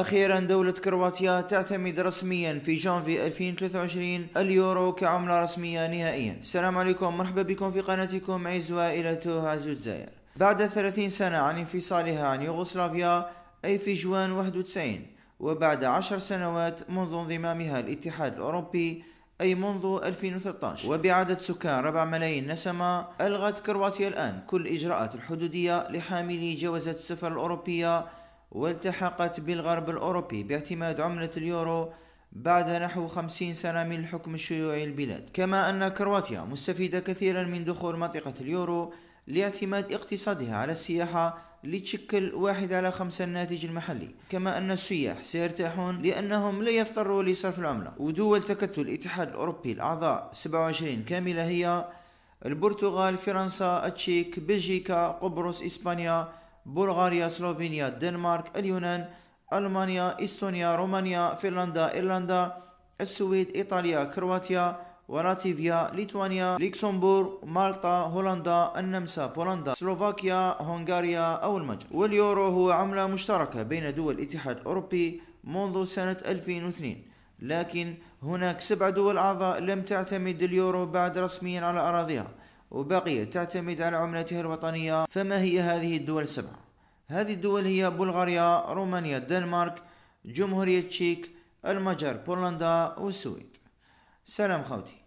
أخيرا دولة كرواتيا تعتمد رسميا في جانفي 2023 اليورو كعملة رسمية نهائيا السلام عليكم مرحبا بكم في قناتكم عز إلى توها الجزائر بعد 30 سنة عن انفصالها عن يوغوسلافيا أي في جوان 91 وبعد 10 سنوات منذ انضمامها الاتحاد الأوروبي أي منذ 2013 وبعدد سكان 4 ملايين نسمة ألغت كرواتيا الآن كل إجراءات الحدودية لحاملي جوازات السفر الأوروبية والتحقت بالغرب الأوروبي باعتماد عملة اليورو بعد نحو خمسين سنة من الحكم الشيوعي البلاد كما أن كرواتيا مستفيدة كثيرا من دخول منطقة اليورو لاعتماد اقتصادها على السياحة لتشكل واحد على خمسة الناتج المحلي كما أن السياح سيرتاحون لأنهم لا يضطروا لصرف العملة ودول تكتل الاتحاد الأوروبي الأعضاء 27 كاملة هي البرتغال فرنسا التشيك بلجيكا قبرص إسبانيا بلغاريا سلوفينيا الدنمارك اليونان ألمانيا إستونيا رومانيا فنلندا إيرلندا السويد إيطاليا كرواتيا ولاتفيا ليتوانيا لوكسمبورغ مالطا هولندا النمسا بولندا سلوفاكيا هنغاريا أو المجر واليورو هو عملة مشتركة بين دول الاتحاد الأوروبي منذ سنة 2002 لكن هناك سبع دول أعضاء لم تعتمد اليورو بعد رسميا على أراضيها وبقيت تعتمد على عملتها الوطنية فما هي هذه الدول السبعة؟ هذه الدول هي بلغاريا رومانيا الدنمارك جمهورية تشيك المجر بولندا والسويد سلام خوتي